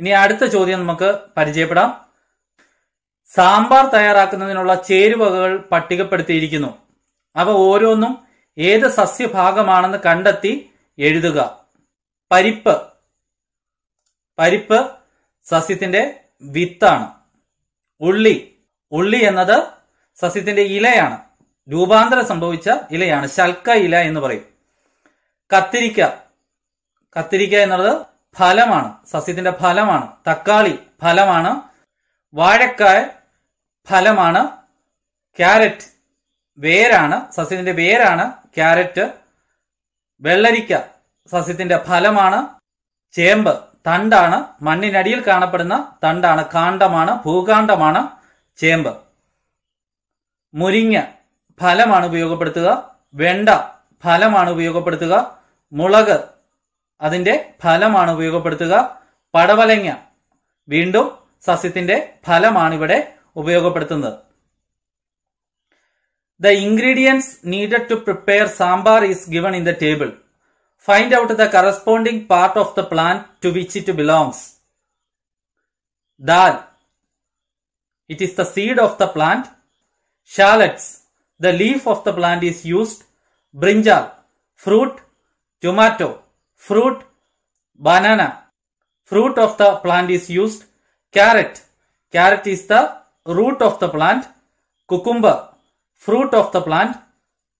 ഇനി അടുത്ത ചോദ്യം നമുക്ക് പരിചയപ്പെടാം സാമ്പാർ തയ്യാറാക്കുന്നതിനുള്ള ചേരുവകൾ പട്ടികപ്പെടുത്തിയിരിക്കുന്നു അവ ഓരോന്നും ഏത് സസ്യഭാഗമാണെന്ന് കണ്ടെത്തി എഴുതുക പരിപ്പ് പരിപ്പ് സസ്യത്തിന്റെ വിത്താണ് ഉള്ളി ഉള്ളി എന്നത് സസ്യത്തിന്റെ ഇലയാണ് രൂപാന്തരം സംഭവിച്ച ഇലയാണ് ശൽക്ക ഇല എന്ന് പറയും കത്തിരിക്ക കത്തിരിക്ക എന്നുള്ളത് ഫലമാണ് സസ്യത്തിന്റെ ഫലമാണ് തക്കാളി ഫലമാണ് വാഴക്കായ ഫലമാണ് ക്യാരറ്റ് വേരാണ് സസ്യത്തിന്റെ വേരാണ് ക്യാരറ്റ് വെള്ളരിക്ക സസ്യത്തിന്റെ ഫലമാണ് ചേമ്പ് തണ്ടാണ് മണ്ണിനടിയിൽ കാണപ്പെടുന്ന തണ്ടാണ് കാണ്ടമാണ് ഭൂകാന്ഡമാണ് ചേമ്പ് മുരിങ്ങ ഫലമാണ് ഉപയോഗപ്പെടുത്തുക വെണ്ട ഫലമാണ് ഉപയോഗപ്പെടുത്തുക മുളക് അതിന്റെ ഫലമാണ് ഉപയോഗപ്പെടുത്തുക പടവലങ്ങ വീണ്ടും സസ്യത്തിന്റെ ഫലമാണ് ഇവിടെ ഉപയോഗപ്പെടുത്തുന്നത് the ingredients needed to prepare sambar is given in the table find out the corresponding part of the plan to which it belongs dal it is the seed of the plant shallots the leaf of the plant is used brinjal fruit tomato Fruit, banana. Fruit of the plant is used. Carrot. Carrot is the root of the plant. Cucumber. Fruit of the plant.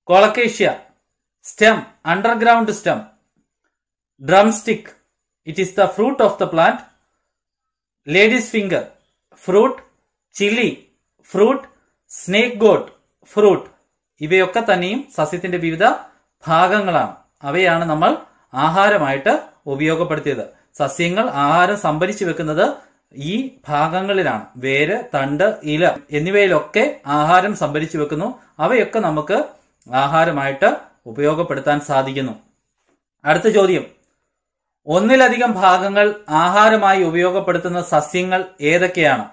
Colocasia. Stem. Underground stem. Drumstick. It is the fruit of the plant. Lady's finger. Fruit. Chili. Fruit. Snake gourd fruit ഇവയൊക്കെ തന്നെയും സസ്യത്തിന്റെ വിവിധ ഭാഗങ്ങളാണ് അവയാണ് നമ്മൾ ആഹാരമായിട്ട് ഉപയോഗപ്പെടുത്തിയത് സസ്യങ്ങൾ ആഹാരം സംഭരിച്ചു വെക്കുന്നത് ഈ ഭാഗങ്ങളിലാണ് വേര് തണ്ട് ഇല എന്നിവയിലൊക്കെ ആഹാരം സംഭരിച്ചു വെക്കുന്നു അവയൊക്കെ നമുക്ക് ആഹാരമായിട്ട് ഉപയോഗപ്പെടുത്താൻ സാധിക്കുന്നു അടുത്ത ചോദ്യം ഒന്നിലധികം ഭാഗങ്ങൾ ആഹാരമായി ഉപയോഗപ്പെടുത്തുന്ന സസ്യങ്ങൾ ഏതൊക്കെയാണ്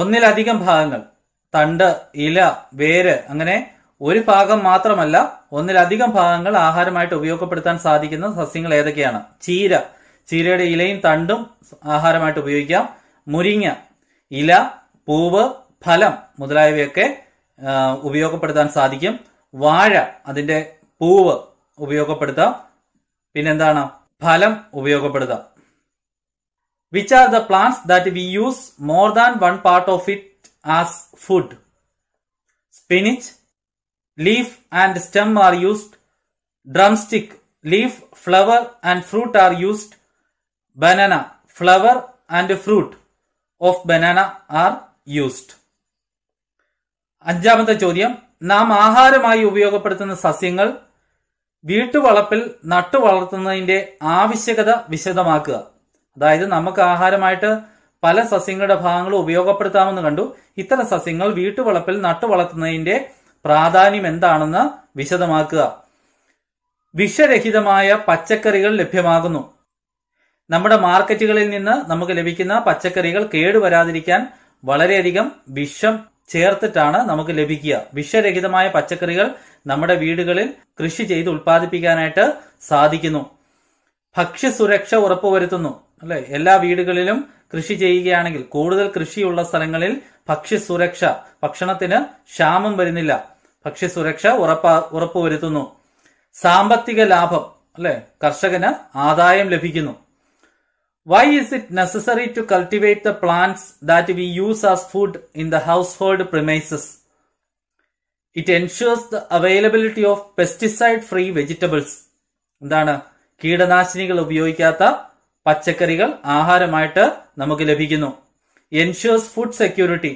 ഒന്നിലധികം ഭാഗങ്ങൾ തണ്ട് ഇല വേര് അങ്ങനെ ഒരു ഭാഗം മാത്രമല്ല ഒന്നിലധികം ഭാഗങ്ങൾ ആഹാരമായിട്ട് ഉപയോഗപ്പെടുത്താൻ സാധിക്കുന്ന സസ്യങ്ങൾ ഏതൊക്കെയാണ് ചീര ചീരയുടെ ഇലയും തണ്ടും ആഹാരമായിട്ട് ഉപയോഗിക്കാം മുരിങ്ങ ഇല പൂവ് ഫലം മുതലായവയൊക്കെ ഉപയോഗപ്പെടുത്താൻ സാധിക്കും വാഴ അതിന്റെ പൂവ് ഉപയോഗപ്പെടുത്താം പിന്നെന്താണ് ഫലം ഉപയോഗപ്പെടുത്താം which are the plants that we use more than one part of it as food spinach leaf and stem are used drumstick leaf flower and fruit are used banana flower and fruit of banana are used അഞ്ചാമത്തെ ചോദ്യം നാം ആഹാരമായി ഉപയോഗപ്പെടുത്തുന്ന സസ്യങ്ങൾ വീട്ടുവളപ്പിൽ നട്ടു വളർത്തുന്നതിന്റെ ആവശ്യകത വിശദമാക്കുക അതായത് നമുക്ക് ആഹാരമായിട്ട് പല സസ്യങ്ങളുടെ ഭാഗങ്ങളും ഉപയോഗപ്പെടുത്താമെന്ന് കണ്ടു ഇത്തരം സസ്യങ്ങൾ വീട്ടുവളപ്പിൽ നട്ടു വളർത്തുന്നതിന്റെ പ്രാധാന്യം എന്താണെന്ന് വിശദമാക്കുക വിഷരഹിതമായ പച്ചക്കറികൾ ലഭ്യമാകുന്നു നമ്മുടെ മാർക്കറ്റുകളിൽ നിന്ന് നമുക്ക് ലഭിക്കുന്ന പച്ചക്കറികൾ കേടുവരാതിരിക്കാൻ വളരെയധികം വിഷം ചേർത്തിട്ടാണ് നമുക്ക് ലഭിക്കുക വിഷരഹിതമായ പച്ചക്കറികൾ നമ്മുടെ വീടുകളിൽ കൃഷി ചെയ്ത് ഉൽപ്പാദിപ്പിക്കാനായിട്ട് സാധിക്കുന്നു ഭക്ഷ്യസുരക്ഷ ഉറപ്പുവരുത്തുന്നു അല്ലെ എല്ലാ വീടുകളിലും കൃഷി ചെയ്യുകയാണെങ്കിൽ കൂടുതൽ കൃഷിയുള്ള സ്ഥലങ്ങളിൽ ഭക്ഷ്യസുരക്ഷ ഭക്ഷണത്തിന് ക്ഷാമം വരുന്നില്ല ഭക്ഷ്യസുരക്ഷ ഉറപ്പാ ഉറപ്പുവരുത്തുന്നു സാമ്പത്തിക ലാഭം അല്ലെ കർഷകന് ആദായം ലഭിക്കുന്നു why is it necessary to cultivate the plants that we use as food in the household premises it ensures the availability of pesticide free vegetables എന്താണ് കീടനാശിനികൾ ഉപയോഗിക്കാത്ത പച്ചക്കറികൾ ആഹാരമായിട്ട് നമുക്ക് ലഭിക്കുന്നു എൻഷുവേഴ്സ് ഫുഡ് സെക്യൂരിറ്റി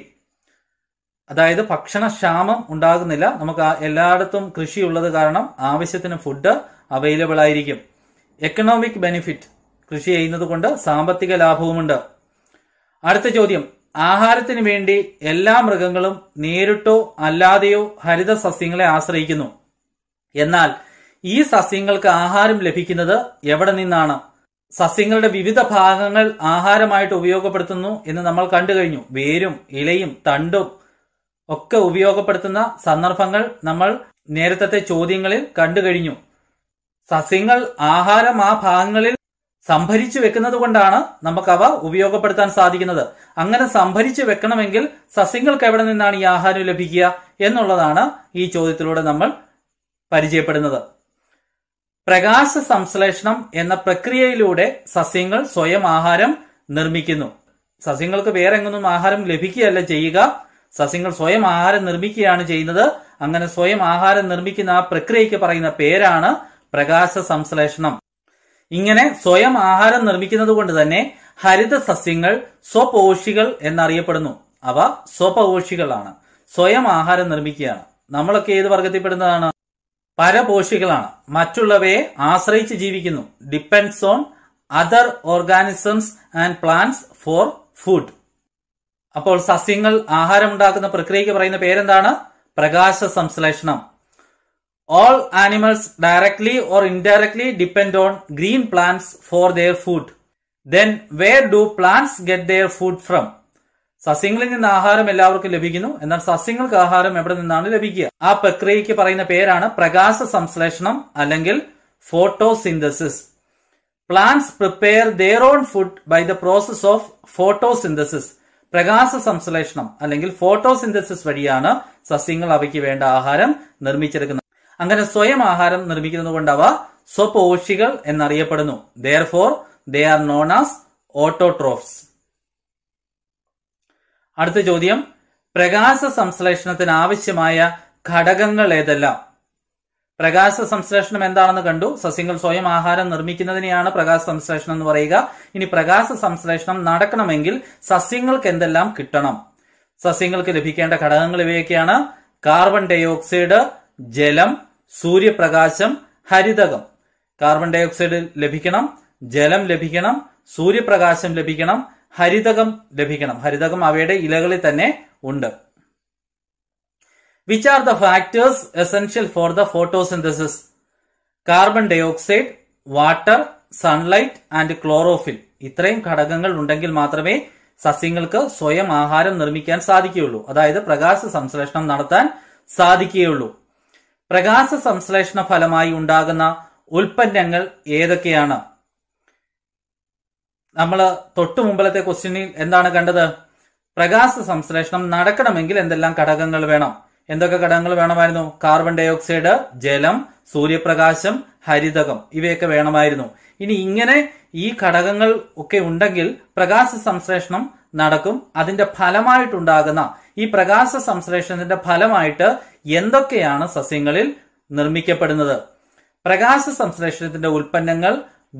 അതായത് ഭക്ഷണ ക്ഷാമം ഉണ്ടാകുന്നില്ല നമുക്ക് എല്ലായിടത്തും ഉള്ളത് കാരണം ആവശ്യത്തിന് ഫുഡ് അവൈലബിൾ ആയിരിക്കും എക്കണോമിക് ബെനിഫിറ്റ് കൃഷി ചെയ്യുന്നത് കൊണ്ട് സാമ്പത്തിക ലാഭവുമുണ്ട് അടുത്ത ചോദ്യം ആഹാരത്തിന് വേണ്ടി എല്ലാ മൃഗങ്ങളും നേരിട്ടോ അല്ലാതെയോ ഹരിത സസ്യങ്ങളെ ആശ്രയിക്കുന്നു എന്നാൽ ഈ സസ്യങ്ങൾക്ക് ആഹാരം ലഭിക്കുന്നത് എവിടെ നിന്നാണ് സസ്യങ്ങളുടെ വിവിധ ഭാഗങ്ങൾ ആഹാരമായിട്ട് ഉപയോഗപ്പെടുത്തുന്നു എന്ന് നമ്മൾ കണ്ടു കഴിഞ്ഞു വേരും ഇലയും തണ്ടും ഒക്കെ ഉപയോഗപ്പെടുത്തുന്ന സന്ദർഭങ്ങൾ നമ്മൾ നേരത്തെ ചോദ്യങ്ങളിൽ കണ്ടു കഴിഞ്ഞു സസ്യങ്ങൾ ആഹാരം ആ ഭാഗങ്ങളിൽ സംഭരിച്ചു വെക്കുന്നത് കൊണ്ടാണ് നമുക്കവ ഉപയോഗപ്പെടുത്താൻ സാധിക്കുന്നത് അങ്ങനെ സംഭരിച്ചു വെക്കണമെങ്കിൽ സസ്യങ്ങൾക്ക് എവിടെ നിന്നാണ് ഈ ആഹാരം ലഭിക്കുക എന്നുള്ളതാണ് ഈ ചോദ്യത്തിലൂടെ നമ്മൾ പരിചയപ്പെടുന്നത് പ്രകാശ സംശ്ലേഷണം എന്ന പ്രക്രിയയിലൂടെ സസ്യങ്ങൾ സ്വയം ആഹാരം നിർമ്മിക്കുന്നു സസ്യങ്ങൾക്ക് വേറെ എങ്ങൊന്നും ആഹാരം ലഭിക്കുകയല്ല ചെയ്യുക സസ്യങ്ങൾ സ്വയം ആഹാരം നിർമ്മിക്കുകയാണ് ചെയ്യുന്നത് അങ്ങനെ സ്വയം ആഹാരം നിർമ്മിക്കുന്ന ആ പ്രക്രിയയ്ക്ക് പറയുന്ന പേരാണ് പ്രകാശ സംശ്ലേഷണം ഇങ്ങനെ സ്വയം ആഹാരം നിർമ്മിക്കുന്നത് കൊണ്ട് തന്നെ ഹരിത സസ്യങ്ങൾ സ്വപോഷികൾ എന്നറിയപ്പെടുന്നു അവ സ്വപോഷികളാണ് സ്വയം ആഹാരം നിർമ്മിക്കുകയാണ് നമ്മളൊക്കെ ഏത് വർഗത്തിൽപ്പെടുന്നതാണ് പരപോഷികളാണ് മറ്റുള്ളവയെ ആശ്രയിച്ച് ജീവിക്കുന്നു depends on other organisms and plants for food അപ്പോൾ സസ്യങ്ങൾ ആഹാരം ഉണ്ടാക്കുന്ന പ്രക്രിയയ്ക്ക് പറയുന്ന പേരെന്താണ് പ്രകാശ സംശ്ലേഷണം all animals directly or indirectly depend on green plants for their food then where do plants get their food from സസ്യങ്ങളിൽ നിന്ന് ആഹാരം എല്ലാവർക്കും ലഭിക്കുന്നു എന്നാൽ സസ്യങ്ങൾക്ക് ആഹാരം എവിടെ നിന്നാണ് ലഭിക്കുക ആ പ്രക്രിയയ്ക്ക് പറയുന്ന പേരാണ് പ്രകാശ സംശ്ലേഷണം അല്ലെങ്കിൽ photosynthesis plants prepare their own food by the process of photosynthesis പ്രകാശ സംശ്ലേഷണം അല്ലെങ്കിൽ ഫോട്ടോസിന്തസിസ് വഴിയാണ് സസ്യങ്ങൾ അവയ്ക്ക് വേണ്ട ആഹാരം നിർമ്മിച്ചെടുക്കുന്നത് അങ്ങനെ സ്വയം ആഹാരം നിർമ്മിക്കുന്നത് കൊണ്ട് അവ സ്വപോഷികൾ എന്നറിയപ്പെടുന്നു therefore they are known as autotrophs അടുത്ത ചോദ്യം പ്രകാശ സംശ്ലേഷണത്തിന് ആവശ്യമായ ഘടകങ്ങൾ ഏതെല്ലാം പ്രകാശ സംശ്ലേഷണം എന്താണെന്ന് കണ്ടു സസ്യങ്ങൾ സ്വയം ആഹാരം നിർമ്മിക്കുന്നതിനെയാണ് പ്രകാശ സംശ്ലേഷണം എന്ന് പറയുക ഇനി പ്രകാശ സംശ്ലേഷണം നടക്കണമെങ്കിൽ സസ്യങ്ങൾക്ക് എന്തെല്ലാം കിട്ടണം സസ്യങ്ങൾക്ക് ലഭിക്കേണ്ട ഘടകങ്ങൾ ഇവയൊക്കെയാണ് കാർബൺ ഡൈ ഓക്സൈഡ് ജലം സൂര്യപ്രകാശം ഹരിതകം കാർബൺ ഡൈ ഓക്സൈഡ് ലഭിക്കണം ജലം ലഭിക്കണം സൂര്യപ്രകാശം ലഭിക്കണം ഹരിതകം ലഭിക്കണം ഹരിതകം അവയുടെ ഇലകളിൽ തന്നെ ഉണ്ട് which are the factors essential for the photosynthesis carbon dioxide water sunlight and chlorophyll ഇത്രയും ഘടകങ്ങൾ ഉണ്ടെങ്കിൽ മാത്രമേ സസ്യങ്ങൾക്ക് സ്വയം ആഹാരം നിർമ്മിക്കാൻ സാധിക്കുകയുള്ളൂ അതായത് പ്രകാശ സംശ്ലേഷണം നടത്താൻ സാധിക്കുകയുള്ളൂ പ്രകാശ സംശ്ലേഷണ ഫലമായി ഉണ്ടാകുന്ന ഉൽപ്പന്നങ്ങൾ ഏതൊക്കെയാണ് നമ്മൾ തൊട്ടു മുമ്പിലത്തെ ക്വസ്റ്റ്യനിൽ എന്താണ് കണ്ടത് പ്രകാശ സംശ്ലേഷണം നടക്കണമെങ്കിൽ എന്തെല്ലാം ഘടകങ്ങൾ വേണം എന്തൊക്കെ ഘടകങ്ങൾ വേണമായിരുന്നു കാർബൺ ഡൈ ഓക്സൈഡ് ജലം സൂര്യപ്രകാശം ഹരിതകം ഇവയൊക്കെ വേണമായിരുന്നു ഇനി ഇങ്ങനെ ഈ ഘടകങ്ങൾ ഒക്കെ ഉണ്ടെങ്കിൽ പ്രകാശ സംശ്ലേഷണം നടക്കും അതിന്റെ ഫലമായിട്ടുണ്ടാകുന്ന ഈ പ്രകാശ സംശ്ലേഷണത്തിന്റെ ഫലമായിട്ട് എന്തൊക്കെയാണ് സസ്യങ്ങളിൽ നിർമ്മിക്കപ്പെടുന്നത് പ്രകാശ സംശ്ലേഷണത്തിന്റെ ഉൽപ്പന്നങ്ങൾ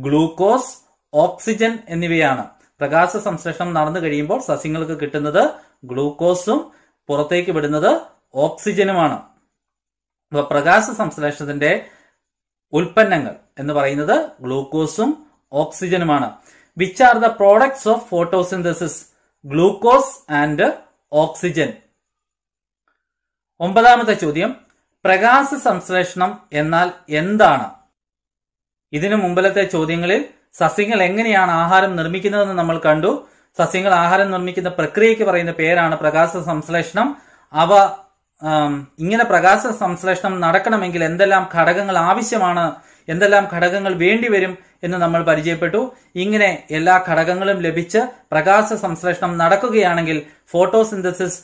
ഗ്ലൂക്കോസ് ഓക്സിജൻ എന്നിവയാണ് പ്രകാശ സംശ്ലേഷണം നടന്നു കഴിയുമ്പോൾ സസ്യങ്ങൾക്ക് കിട്ടുന്നത് ഗ്ലൂക്കോസും പുറത്തേക്ക് വിടുന്നത് ഓക്സിജനുമാണ് അപ്പൊ പ്രകാശ സംശ്ലേഷണത്തിന്റെ ഉൽപ്പന്നങ്ങൾ എന്ന് പറയുന്നത് ഗ്ലൂക്കോസും ഓക്സിജനുമാണ് which are the products of photosynthesis glucose and oxygen ഒമ്പതാമത്തെ ചോദ്യം പ്രകാശ സംശ്ലേഷണം എന്നാൽ എന്താണ് ഇതിനു മുമ്പിലത്തെ ചോദ്യങ്ങളിൽ സസ്യങ്ങൾ എങ്ങനെയാണ് ആഹാരം നിർമ്മിക്കുന്നതെന്ന് നമ്മൾ കണ്ടു സസ്യങ്ങൾ ആഹാരം നിർമ്മിക്കുന്ന പ്രക്രിയയ്ക്ക് പറയുന്ന പേരാണ് പ്രകാശ സംശ്ലേഷണം അവ ഇങ്ങനെ പ്രകാശ സംശ്ലേഷണം നടക്കണമെങ്കിൽ എന്തെല്ലാം ഘടകങ്ങൾ ആവശ്യമാണ് എന്തെല്ലാം ഘടകങ്ങൾ വേണ്ടിവരും എന്ന് നമ്മൾ പരിചയപ്പെട്ടു ഇങ്ങനെ എല്ലാ ഘടകങ്ങളും ലഭിച്ച് പ്രകാശ സംശ്ലേഷണം നടക്കുകയാണെങ്കിൽ ഫോട്ടോസിന്തസിസ്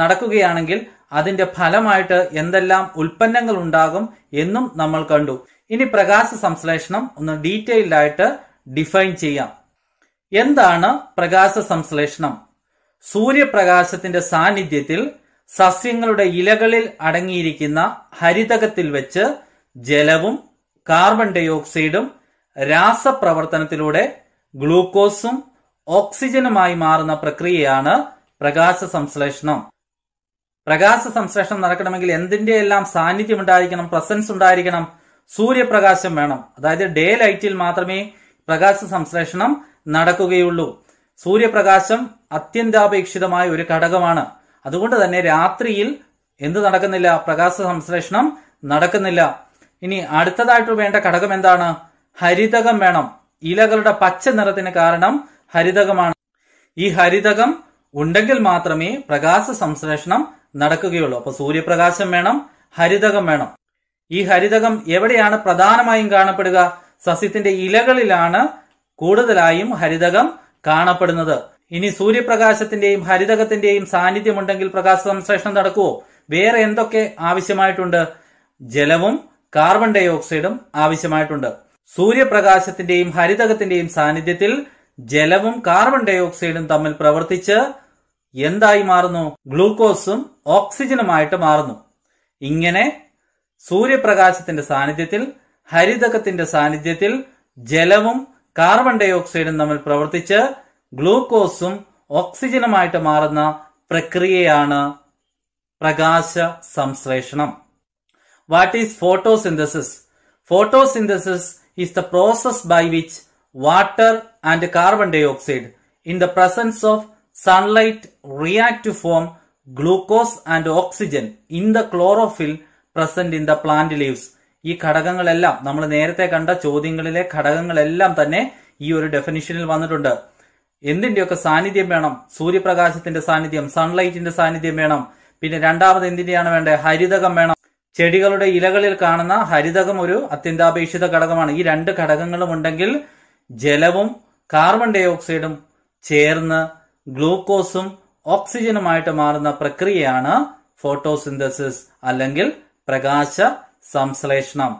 നടക്കുകയാണെങ്കിൽ അതിന്റെ ഫലമായിട്ട് എന്തെല്ലാം ഉൽപ്പന്നങ്ങൾ ഉണ്ടാകും എന്നും നമ്മൾ കണ്ടു ഇനി പ്രകാശ സംശ്ലേഷണം ഒന്ന് ഡീറ്റെയിൽഡ് ആയിട്ട് ഡിഫൈൻ ചെയ്യാം എന്താണ് പ്രകാശ സംശ്ലേഷണം സൂര്യപ്രകാശത്തിന്റെ സാന്നിധ്യത്തിൽ സസ്യങ്ങളുടെ ഇലകളിൽ അടങ്ങിയിരിക്കുന്ന ഹരിതകത്തിൽ വെച്ച് ജലവും കാർബൺ ഡൈ ഓക്സൈഡും രാസപ്രവർത്തനത്തിലൂടെ ഗ്ലൂക്കോസും ഓക്സിജനുമായി മാറുന്ന പ്രക്രിയയാണ് പ്രകാശ സംശ്ലേഷണം പ്രകാശ സംശ്ലേഷണം നടക്കണമെങ്കിൽ എന്തിന്റെ എല്ലാം സാന്നിധ്യം ഉണ്ടായിരിക്കണം പ്രസൻസ് ഉണ്ടായിരിക്കണം സൂര്യപ്രകാശം വേണം അതായത് ഡേ ലൈറ്റിൽ മാത്രമേ പ്രകാശ സംശ്ലേഷണം നടക്കുകയുള്ളൂ സൂര്യപ്രകാശം അത്യന്താപേക്ഷിതമായ ഒരു ഘടകമാണ് അതുകൊണ്ട് തന്നെ രാത്രിയിൽ എന്ത് നടക്കുന്നില്ല പ്രകാശ സംശ്ലേഷണം നടക്കുന്നില്ല ഇനി അടുത്തതായിട്ട് വേണ്ട ഘടകം എന്താണ് ഹരിതകം വേണം ഇലകളുടെ പച്ച നിറത്തിന് കാരണം ഹരിതകമാണ് ഈ ഹരിതകം ഉണ്ടെങ്കിൽ മാത്രമേ പ്രകാശ സംശ്ലേഷണം നടക്കുകയുള്ളൂ അപ്പൊ സൂര്യപ്രകാശം വേണം ഹരിതകം വേണം ഈ ഹരിതകം എവിടെയാണ് പ്രധാനമായും കാണപ്പെടുക സസ്യത്തിന്റെ ഇലകളിലാണ് കൂടുതലായും ഹരിതകം കാണപ്പെടുന്നത് ഇനി സൂര്യപ്രകാശത്തിന്റെയും ഹരിതകത്തിന്റെയും സാന്നിധ്യമുണ്ടെങ്കിൽ പ്രകാശ സംശ്ലേഷണം നടക്കുവോ വേറെ എന്തൊക്കെ ആവശ്യമായിട്ടുണ്ട് ജലവും കാർബൺ ഡൈ ഓക്സൈഡും ആവശ്യമായിട്ടുണ്ട് സൂര്യപ്രകാശത്തിന്റെയും ഹരിതകത്തിന്റെയും സാന്നിധ്യത്തിൽ ജലവും കാർബൺ ഡൈ ഓക്സൈഡും തമ്മിൽ പ്രവർത്തിച്ച് എന്തായി മാറുന്നു ഗ്ലൂക്കോസും ഓക്സിജനുമായിട്ട് മാറുന്നു ഇങ്ങനെ സൂര്യപ്രകാശത്തിന്റെ സാന്നിധ്യത്തിൽ ഹരിതകത്തിന്റെ സാന്നിധ്യത്തിൽ ജലവും കാർബൺ ഡൈ ഓക്സൈഡും തമ്മിൽ പ്രവർത്തിച്ച് ഗ്ലൂക്കോസും ഓക്സിജനുമായിട്ട് മാറുന്ന പ്രക്രിയയാണ് പ്രകാശ സംശ്ലേഷണം what is photosynthesis photosynthesis is the process by which water and carbon dioxide in the presence of sunlight react form glucose and oxygen in the chlorophyll present in the plant leaves ഈ ഘടകങ്ങളെല്ലാം നമ്മൾ നേരത്തെ കണ്ട ചോദ്യങ്ങളിലെ ഘടകങ്ങളെല്ലാം തന്നെ ഈ ഒരു ഡെഫിനിഷനിൽ വന്നിട്ടുണ്ട് എന്തിന്റെയൊക്കെ സാന്നിധ്യം വേണം സൂര്യപ്രകാശത്തിന്റെ സാന്നിധ്യം സൺലൈറ്റിന്റെ സാന്നിധ്യം വേണം പിന്നെ രണ്ടാമത് എന്തിന്റെയാണ് വേണ്ടത് ഹരിതകം വേണം ചെടികളുടെ ഇലകളിൽ കാണുന്ന ഹരിതകം ഒരു അത്യന്താപേക്ഷിത ഘടകമാണ് ഈ രണ്ട് ഘടകങ്ങളും ഉണ്ടെങ്കിൽ ജലവും കാർബൺ ഡൈ ഓക്സൈഡും ചേർന്ന് ഗ്ലൂക്കോസും ഓക്സിജനുമായിട്ട് മാറുന്ന പ്രക്രിയയാണ് ഫോട്ടോസിന്തസിസ് അല്ലെങ്കിൽ പ്രകാശ സംശ്ലേഷണം